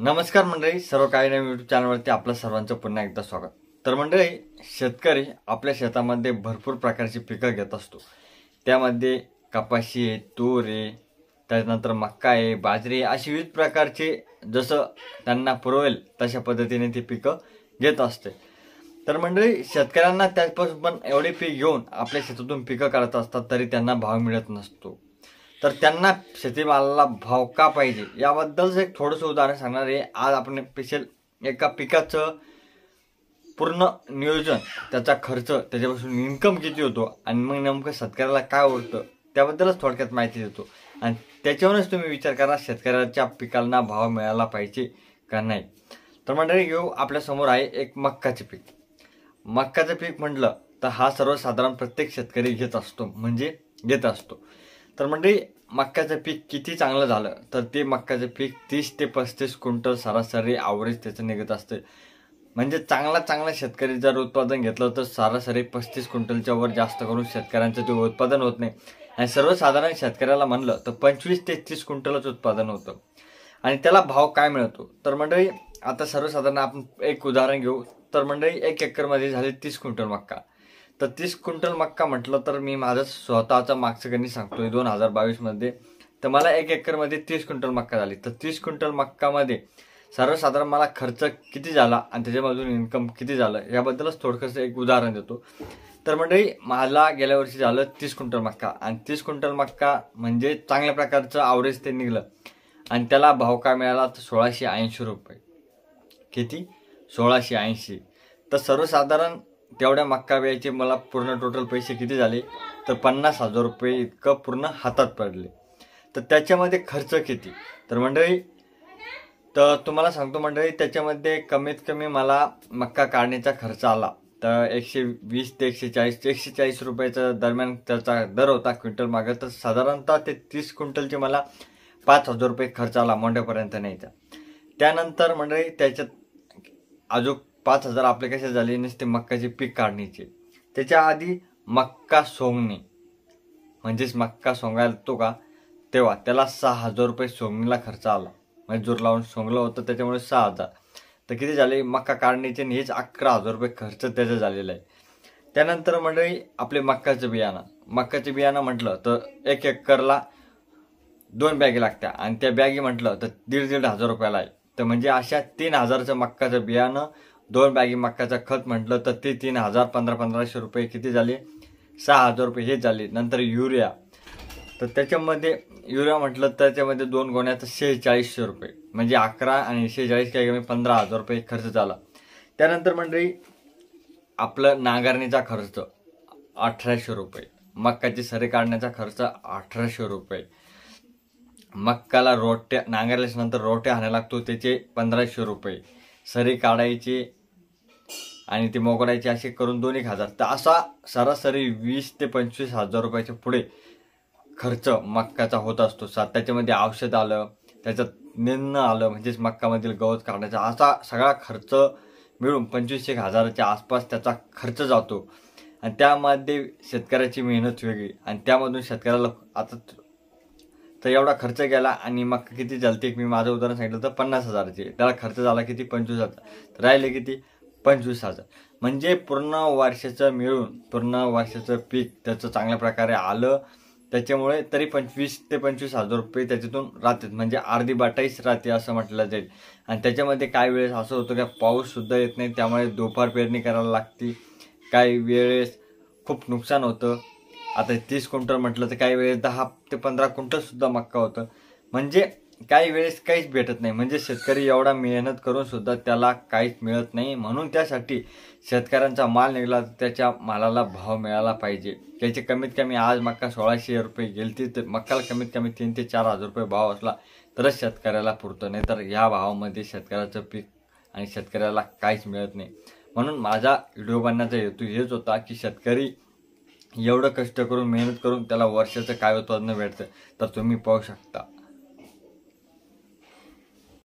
नमस्कार मंडळी सर्व काही नवीन यूट्यूब चॅनलवरती आपलं सर्वांचं पुन्हा एकदा स्वागत तर मंडळी शेतकरी आपल्या शेतामध्ये भरपूर प्रकारची पिकं घेत असतो त्यामध्ये कपाशी आहे तूर आहे त्याच्यानंतर मक्का आहे बाजरी अशी विविध प्रकारचे जसं त्यांना पुरवेल तशा पद्धतीने ती पिकं घेत असते तर मंडळी शेतकऱ्यांना त्याचपासून पण एवढे पीक घेऊन आपल्या शेतातून पिकं काढत असतात तरी त्यांना भाव मिळत नसतो तर त्यांना शेतीमालाला भाव का पाहिजे याबद्दलच एक थोडंसं उदाहरण सांगणार आहे आज आपण स्पेशल एका पिकाचं पूर्ण नियोजन त्याचा खर्च त्याच्यापासून इन्कम किती होतो आणि मग नेमकं शेतकऱ्याला काय उरतं त्याबद्दलच थोडक्यात माहिती देतो आणि त्याच्यावरच तुम्ही विचार करा शेतकऱ्याच्या पिकांना भाव मिळाला पाहिजे का नाही तर मंडळी येऊ आपल्यासमोर आहे एक मक्काचे पीक मक्काचं पीक म्हटलं तर हा सर्वसाधारण प्रत्येक शेतकरी घेत असतो म्हणजे घेत असतो तर मंडळी मक्याचं पीक किती चांगलं झालं तर ते मक्याचं पीक तीस ते पस्तीस क्विंटल सरासरी आवरेज त्याचं निघत असते म्हणजे चांगला चांगला शेतकरी जर उत्पादन घेतलं तर सरासरी पस्तीस क्विंटलच्या वर जास्त करून शेतकऱ्यांचं ते उत्पादन होत नाही आणि सर्वसाधारण शेतकऱ्याला म्हणलं तर पंचवीस ते तीस क्विंटलच उत्पादन होतं आणि त्याला भाव काय मिळतो तर मंडळी आता सर्वसाधारण आपण एक उदाहरण घेऊ तर मंडळी एक एकरमध्ये झाले तीस क्विंटल मक्का तर तीस क्विंटल मक्का म्हटलं तर मी माझं स्वतःचा मागचं गणित सांगतोय दोन हजार बावीसमध्ये तर मला एक एकरमध्ये तीस क्विंटल मक्का झाली तर तीस क्विंटल मक्कामध्ये सर्वसाधारण मला खर्च किती झाला आणि त्याच्यामधून इन्कम किती झालं याबद्दलच थोडंसं एक उदाहरण देतो तर मंडळी मला गेल्या वर्षी झालं तीस क्विंटल मक्का आणि तीस क्विंटल मक्का म्हणजे चांगल्या प्रकारचं आवरेज ते निघलं आणि त्याला भाव काय मिळाला तर सोळाशे ऐंशी रुपये किती सोळाशे ऐंशी तर सर्वसाधारण तेवढ्या मक्का वेळेचे मला पूर्ण टोटल पैसे किती झाले तर पन्नास हजार रुपये इतकं पूर्ण हातात पडले तर त्याच्यामध्ये खर्च किती तर मंडळी तर तुम्हाला सांगतो मंडळी त्याच्यामध्ये कमीत कमी मला मक्का काढण्याचा खर्च आला तर एकशे वीस ते एकशे चाळीस ते एकशे चाळीस रुपयाचा दरम्यान त्याचा दर होता क्विंटल मागं तर साधारणतः ते तीस क्विंटलचे मला पाच हजार रुपये खर्च आला मोंढ्यापर्यंत न्यायचा त्यानंतर मंडळी त्याच्यात अजून पाच हजार आपले कसे झाले नसते मक्काचे पीक काढण्याचे त्याच्या आधी मक्का सोंगणे म्हणजेच मक्का सोंगायला तो का तेव्हा त्याला सहा हजार रुपये सोंगणीला खर्च आला म्हणजे जोर लावून सोंगलं होतं त्याच्यामुळे सहा हजार तर किती झाले मक्का काढणीचे हेच अकरा हजार रुपये खर्च त्याचा झालेला आहे त्यानंतर मंडळी आपले मक्काचं बियाणं मक्काचे बियाणं म्हटलं तर एक एकरला दोन बॅगी लागत्या आणि त्या बॅगी म्हटलं तर दीड दीड हजार रुपयाला आहे तर म्हणजे अशा तीन हजारचं मक्काचं बियाणं दोन बॅगी मक्काचा खत म्हटलं तर ते तीन हजार पंधरा पंधराशे रुपये किती झाले सहा हजार रुपये हे झाले नंतर युरिया तर त्याच्यामध्ये युरिया म्हटलं तर त्याच्यामध्ये दोन गोण्याचं शेहेचाळीसशे रुपये म्हणजे अकरा आणि शेहेचाळीस काही कमी पंधरा हजार रुपये खर्च झाला त्यानंतर म्हणजे आपलं नांगरणीचा खर्च अठराशे रुपये मक्काची सरी काढण्याचा खर्च अठराशे रुपये मक्काला रोट्या नांगरल्याच्यानंतर नंतर रोट्या आणायला लागतो त्याचे पंधराशे रुपये सरी काढायचे आणि ते मोगडायचे असे करून दोन एक हजार तर असा सरासरी वीस ते पंचवीस हजार रुपयाच्या पुढे खर्च मक्काचा होत असतो सात त्याच्यामध्ये औषध आलं त्याच्यात निन्न आलं म्हणजेच मक्कामधील गवत काढण्याचा असा सगळा खर्च मिळून पंचवीस एक हजाराच्या आसपास त्याचा खर्च जातो आणि त्यामध्ये शेतकऱ्याची मेहनत वेगळी आणि त्यामधून शेतकऱ्याला आता तर एवढा खर्च गेला आणि मक्का किती झालते मी माझं उदाहरण सांगितलं तर पन्नास हजाराचे त्याला खर्च झाला किती पंचवीस हजार राहिले किती पंचवीस हजार म्हणजे पूर्ण वर्षाचं मिळून पूर्ण वर्षाचं पीक त्याचं चांगल्या प्रकारे आलं त्याच्यामुळे तरी पंचवीस ते पंचवीस हजार रुपये त्याच्यातून राहतात म्हणजे अर्धी बाटाईस राहते असं म्हटलं जाईल आणि त्याच्यामध्ये काय वेळेस असं होतं की पाऊससुद्धा येत नाही त्यामुळे दुपार पेरणी करायला लागते काही वेळेस खूप नुकसान होतं आता तीस क्विंटल म्हटलं तर काही वेळेस दहा ते पंधरा क्विंटलसुद्धा मक्का होतं म्हणजे काही वेळेस काहीच भेटत नाही म्हणजे शेतकरी एवढा मेहनत करून सुद्धा त्याला काहीच मिळत नाही म्हणून त्यासाठी शेतकऱ्यांचा माल निघाला त्याच्या मालाला भाव मिळाला पाहिजे त्याचे कमीत कमी आज मक्का सोळाशे रुपये गेलती तर मक्काला कमीत कमी तीन ते चार हजार रुपये भाव असला तरच शेतकऱ्याला पुरतो नाही तर ह्या भावामध्ये शेतकऱ्याचं पीक आणि शेतकऱ्याला काहीच मिळत नाही म्हणून माझा व्हिडिओ बनण्याचा हेतू हेच होता की शेतकरी एवढं कष्ट करून मेहनत करून त्याला वर्षाचं काय उत्पादन भेटतं तर तुम्ही पाहू शकता